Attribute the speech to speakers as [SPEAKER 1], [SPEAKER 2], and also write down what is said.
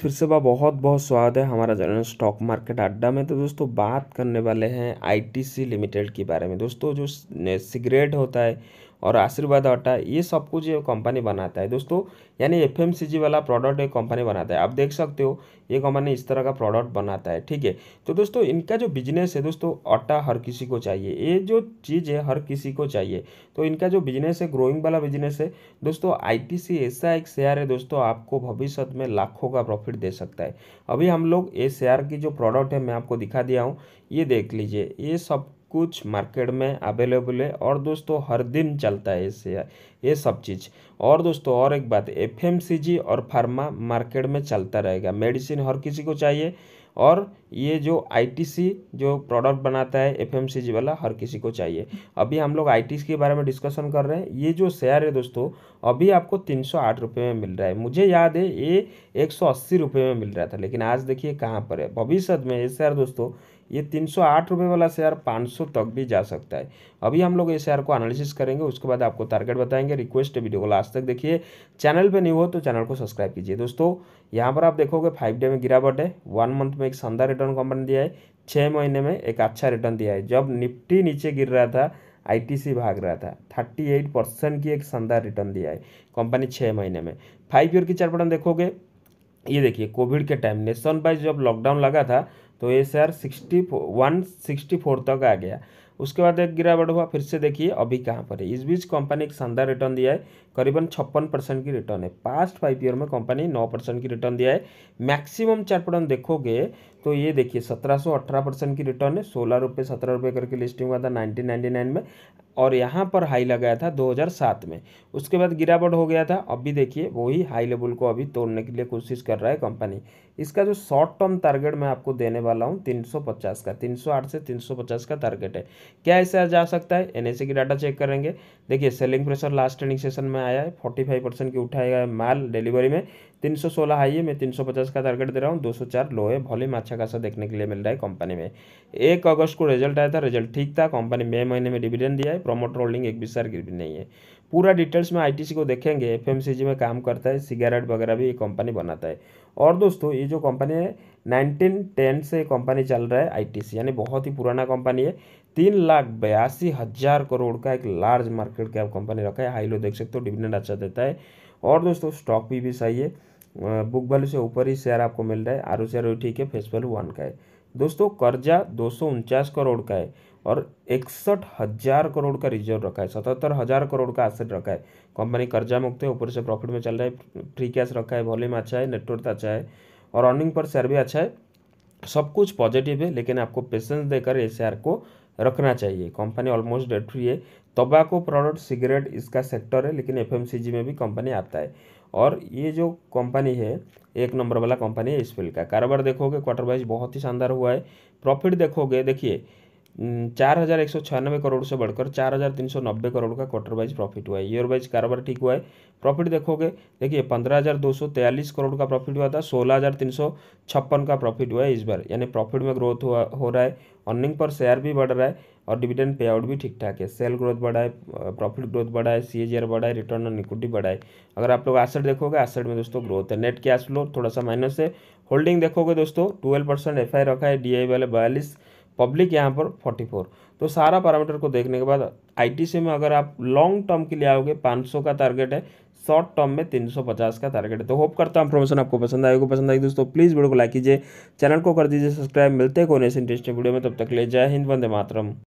[SPEAKER 1] फिर से बा बहुत बहुत स्वागत है हमारा जनरल स्टॉक मार्केट अड्डा में तो दोस्तों बात करने वाले हैं आईटीसी लिमिटेड के बारे में दोस्तों जो सिगरेट होता है और आशीर्वाद आटा ये सब कुछ ये कंपनी बनाता है दोस्तों यानी एफ वाला प्रोडक्ट ये कंपनी बनाता है आप देख सकते हो ये कंपनी इस तरह का प्रोडक्ट बनाता है ठीक है तो दोस्तों इनका जो बिजनेस है दोस्तों आटा हर किसी को चाहिए ये जो चीज़ है हर किसी को चाहिए तो इनका जो बिजनेस है ग्रोइंग वाला बिजनेस है दोस्तों आई ऐसा एक शेयर है दोस्तों आपको भविष्य में लाखों का प्रॉफिट प्रॉफिट दे सकता है अभी हम लोग ए शेयर की जो प्रोडक्ट है मैं आपको दिखा दिया हूँ ये देख लीजिए ये सब कुछ मार्केट में अवेलेबल है और दोस्तों हर दिन चलता है इससे ये सब चीज़ और दोस्तों और एक बात एफ और फार्मा मार्केट में चलता रहेगा मेडिसिन हर किसी को चाहिए और ये जो आईटीसी जो प्रोडक्ट बनाता है एफएमसीजी वाला हर किसी को चाहिए अभी हम लोग आई के बारे में डिस्कशन कर रहे हैं ये जो शेयर है दोस्तों अभी आपको तीन सौ में मिल रहा है मुझे याद है ये एक सौ में मिल रहा था लेकिन आज देखिए कहाँ पर है भविष्य में ये शेयर दोस्तों ये तीन सौ आठ रुपये वाला शेयर पाँच सौ तक भी जा सकता है अभी हम लोग ये शेयर को एनालिसिस करेंगे उसके बाद आपको टारगेट बताएंगे रिक्वेस्ट है वीडियो को लास्ट तक देखिए चैनल पे नहीं हो तो चैनल को सब्सक्राइब कीजिए दोस्तों यहाँ पर आप देखोगे फाइव डे में गिरावट है वन मंथ में एक शानदार रिटर्न कंपनी दिया है छः महीने में एक अच्छा रिटर्न दिया है जब निफ्टी नीचे गिर रहा था आईटीसी भाग रहा था 38 परसेंट की एक शानदार रिटर्न दिया है कंपनी छः महीने में फाइव ईयर की चार्ट देखोगे ये देखिए कोविड के टाइम नेशन वाइज जब लॉकडाउन लगा था तो ये share sixty one sixty four तक आ गया उसके बाद एक गिरावट हुआ फिर से देखिए अभी कहाँ पर है इस बीच कंपनी एक शानदार रिटर्न दिया है करीबन छप्पन परसेंट की रिटर्न है पास्ट फाइव ईयर में कंपनी नौ परसेंट की रिटर्न दिया है मैक्सिमम चार पॉइंट देखोगे तो ये देखिए सत्रह सौ अठारह परसेंट की रिटर्न है सोलह रुपये सत्रह रुपये करके लिस्टिंग हुआ था नाइनटीन नाइन में और यहाँ पर हाई लगाया था दो में उसके बाद गिरावट हो गया था अभी देखिए वही हाई लेवल को अभी तोड़ने के लिए कोशिश कर रहा है कंपनी इसका जो शॉर्ट टर्म टारगेट मैं आपको देने वाला वाला हूँ 350 का 308 से 350 का टारगेट है क्या ऐसे जा सकता है एन की डाटा चेक करेंगे देखिए selling pressure last trading session में आया है 45 परसेंट की उठाएगा माल डिलीवरी में तीन सौ सोलह हाई है मैं तीन सौ पचास का टारगेट दे रहा हूँ दो सौ चार लो है वॉल्यूम अच्छा खासा देखने के लिए मिल रहा है कंपनी में एक अगस्त को रिजल्ट आया था रिजल्ट ठीक था कंपनी मई महीने में डिविडेंड दिया है प्रोमोटर होल्डिंग एक भी सर भी नहीं है पूरा डिटेल्स में आईटीसी को देखेंगे एफ में काम करता है सिगारेट वगैरह भी ये कंपनी बनाता है और दोस्तों ये जो कंपनी है नाइनटीन टेन से कंपनी चल रहा है आई यानी बहुत ही पुराना कंपनी है तीन लाख बयासी हज़ार करोड़ का एक लार्ज मार्केट कैप कंपनी रखा है हाई लो देख सकते हो डिविडेंड अच्छा देता है और दोस्तों स्टॉक भी भी सही है बुक वैल्यू से ऊपर ही शेयर आपको मिल रहा है आर ओ शेयर ठीक है फेस वैल्यू वन का है दोस्तों कर्जा दो करोड़ का है और इकसठ हज़ार करोड़ का रिजर्व रखा है सतहत्तर हज़ार करोड़ का एसेट रखा है कंपनी कर्जा मुक्त है ऊपर से प्रॉफिट में चल रहा है फ्री कैश रखा है वॉल्यूम अच्छा है नेटवर्थ अच्छा है और अर्निंग पर शेयर भी अच्छा है सब कुछ पॉजिटिव है लेकिन आपको पेशेंस देकर ए शेयर को रखना चाहिए कंपनी ऑलमोस्ट डेट फ्री है तंबाकू प्रोडक्ट सिगरेट इसका सेक्टर है लेकिन एफ में भी कंपनी आता है और ये जो कंपनी है एक नंबर वाला कंपनी है इस फील्ड का कारोबार देखोगे क्वार्टर वाइज बहुत ही शानदार हुआ है प्रॉफिट देखोगे देखिए चार हज़ार एक सौ छियानबे करोड़ से बढ़कर चार हज़ार तीन सौ नब्बे करोड़ का क्वार्टर वाइज प्रॉफिट हुआ है ईयर वाइज कारोबार ठीक हुआ है प्रॉफिट देखोगे देखिए पंद्रह हज़ार दो सौ तैयलीस करोड़ का प्रॉफिट हुआ था सोलह हज़ार तीन सौ छप्पन का प्रॉफिट हुआ है इस बार यानी प्रॉफिट में ग्रोथ हुआ हो रहा है अर्निंग पर शेयर भी बढ़ रहा है और डिविडेंड पे आउट भी ठीक ठाक है सेल ग्रोथ बढ़ा है प्रॉफिट ग्रोथ बढ़ा है सी बढ़ा है रिटर्न ऑन इक्विटी बढ़ा है अगर आप लोग एसेट देखोगे एसेट में दोस्तों ग्रोथ है नेट कैश फ्लो थोड़ा सा माइनस है होल्डिंग देखोगे दोस्तों ट्वेल्व परसेंट एफ रखा है डी वाले बयालीस पब्लिक यहाँ पर 44 तो सारा पैरामीटर को देखने के बाद आईटीसी में अगर आप लॉन्ग टर्म के लिए आओगे 500 का टारगेट है शॉर्ट टर्म में 350 का टारगेट है तो होप करता हूँ इन्फॉर्मेशन आपको पसंद आएगा पसंद आएगी दोस्तों प्लीज़ वीडियो को लाइक कीजिए चैनल को कर दीजिए सब्सक्राइब मिलते हैं कोने इंटरेस्टिंग वीडियो में तब तक ले जय हिंद वंदे मातरम